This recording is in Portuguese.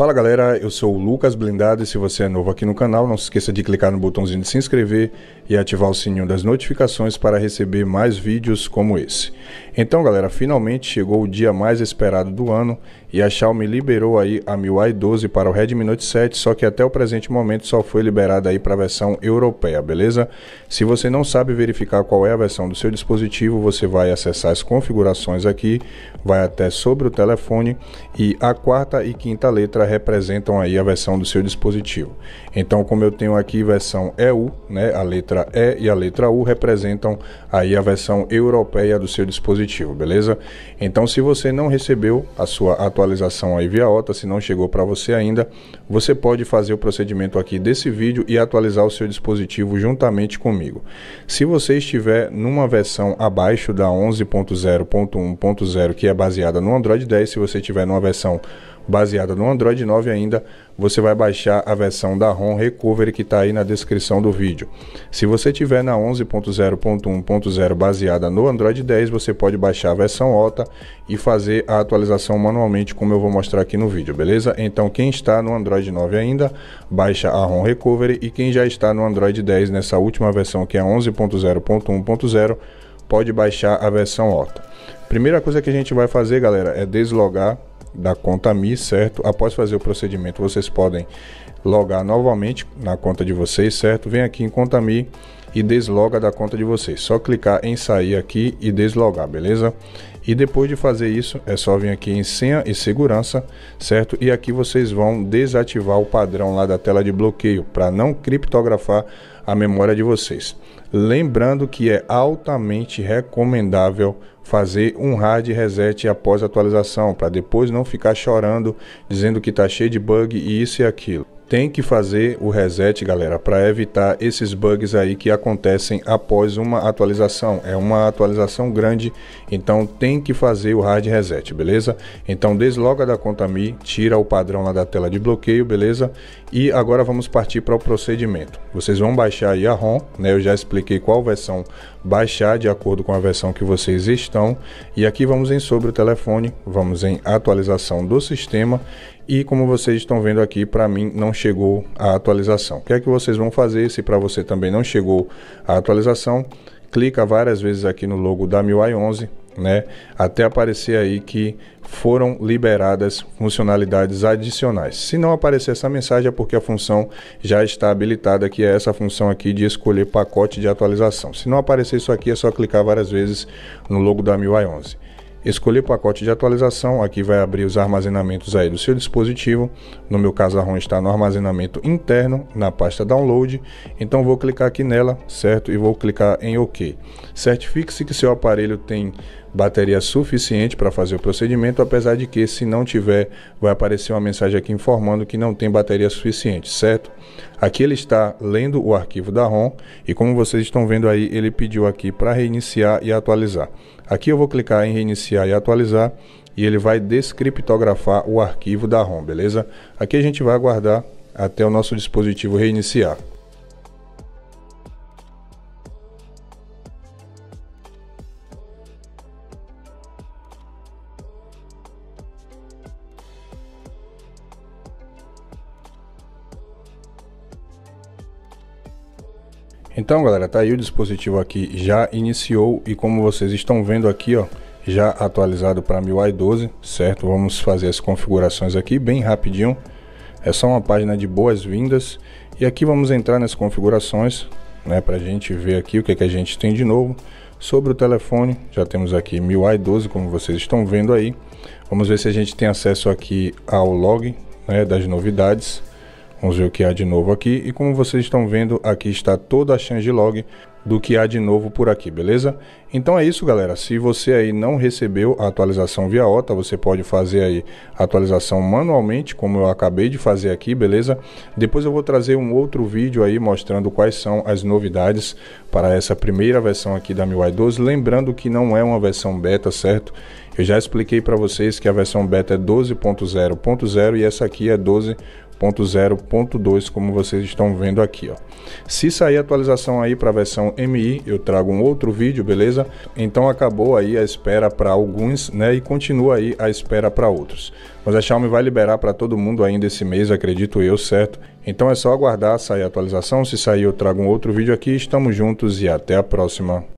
Fala galera, eu sou o Lucas Blindado e se você é novo aqui no canal, não se esqueça de clicar no botãozinho de se inscrever e ativar o sininho das notificações para receber mais vídeos como esse. Então galera, finalmente chegou o dia mais esperado do ano e a Xiaomi liberou aí a MIUI 12 para o Redmi Note 7, só que até o presente momento só foi liberada aí para a versão europeia, beleza? Se você não sabe verificar qual é a versão do seu dispositivo, você vai acessar as configurações aqui, vai até sobre o telefone e a quarta e quinta letra representam aí a versão do seu dispositivo. Então, como eu tenho aqui versão EU, né, a letra E e a letra U representam aí a versão europeia do seu dispositivo, beleza? Então, se você não recebeu a sua atualização aí via OTA, se não chegou para você ainda, você pode fazer o procedimento aqui desse vídeo e atualizar o seu dispositivo juntamente comigo. Se você estiver numa versão abaixo da 11.0.1.0, que é baseada no Android 10, se você estiver numa versão baseada no Android 9 ainda, você vai baixar a versão da ROM Recovery que está aí na descrição do vídeo. Se você tiver na 11.0.1.0 baseada no Android 10, você pode baixar a versão OTA e fazer a atualização manualmente, como eu vou mostrar aqui no vídeo, beleza? Então quem está no Android 9 ainda, baixa a ROM Recovery e quem já está no Android 10 nessa última versão que é 11.0.1.0, pode baixar a versão OTA. Primeira coisa que a gente vai fazer, galera, é deslogar da conta Mi, certo? Após fazer o procedimento, vocês podem logar novamente na conta de vocês, certo? Vem aqui em conta Mi e desloga da conta de vocês. Só clicar em sair aqui e deslogar, beleza? E depois de fazer isso, é só vir aqui em senha e segurança, certo? E aqui vocês vão desativar o padrão lá da tela de bloqueio para não criptografar a memória de vocês. Lembrando que é altamente recomendável fazer um hard reset após a atualização, para depois não ficar chorando dizendo que está cheio de bug e isso e aquilo tem que fazer o reset, galera, para evitar esses bugs aí que acontecem após uma atualização. É uma atualização grande, então tem que fazer o hard reset, beleza? Então desloga da conta Mi, tira o padrão lá da tela de bloqueio, beleza? E agora vamos partir para o procedimento. Vocês vão baixar aí a ROM, né? Eu já expliquei qual versão baixar de acordo com a versão que vocês estão. E aqui vamos em sobre o telefone, vamos em atualização do sistema e como vocês estão vendo aqui, para mim não chegou a atualização. O que é que vocês vão fazer se para você também não chegou a atualização? Clica várias vezes aqui no logo da MIUI 11, né? Até aparecer aí que foram liberadas funcionalidades adicionais. Se não aparecer essa mensagem é porque a função já está habilitada, que é essa função aqui de escolher pacote de atualização. Se não aparecer isso aqui é só clicar várias vezes no logo da MIUI 11 escolher pacote de atualização, aqui vai abrir os armazenamentos aí do seu dispositivo, no meu caso a ROM está no armazenamento interno, na pasta download, então vou clicar aqui nela, certo? E vou clicar em OK. Certifique-se que seu aparelho tem bateria suficiente para fazer o procedimento, apesar de que se não tiver, vai aparecer uma mensagem aqui informando que não tem bateria suficiente, certo? Aqui ele está lendo o arquivo da ROM e como vocês estão vendo aí, ele pediu aqui para reiniciar e atualizar. Aqui eu vou clicar em reiniciar e atualizar e ele vai descriptografar o arquivo da ROM, beleza? Aqui a gente vai aguardar até o nosso dispositivo reiniciar. Então galera, tá aí o dispositivo aqui já iniciou e como vocês estão vendo aqui ó, já atualizado para MIUI 12, certo? Vamos fazer as configurações aqui bem rapidinho, é só uma página de boas-vindas e aqui vamos entrar nas configurações né, para a gente ver aqui o que, é que a gente tem de novo sobre o telefone, já temos aqui MIUI 12 como vocês estão vendo aí, vamos ver se a gente tem acesso aqui ao log né, das novidades, Vamos ver o que há de novo aqui e como vocês estão vendo, aqui está toda a changelog do que há de novo por aqui, beleza? Então é isso, galera. Se você aí não recebeu a atualização via OTA, você pode fazer aí a atualização manualmente, como eu acabei de fazer aqui, beleza? Depois eu vou trazer um outro vídeo aí mostrando quais são as novidades para essa primeira versão aqui da MIUI 12, lembrando que não é uma versão beta, certo? Eu já expliquei para vocês que a versão beta é 12.0.0 e essa aqui é 12.0.0. 3.0.2, como vocês estão vendo aqui. Ó. Se sair atualização aí para a versão MI, eu trago um outro vídeo, beleza? Então acabou aí a espera para alguns, né? E continua aí a espera para outros. Mas a Xiaomi vai liberar para todo mundo ainda esse mês, acredito eu, certo? Então é só aguardar sair a atualização. Se sair, eu trago um outro vídeo aqui. Estamos juntos e até a próxima.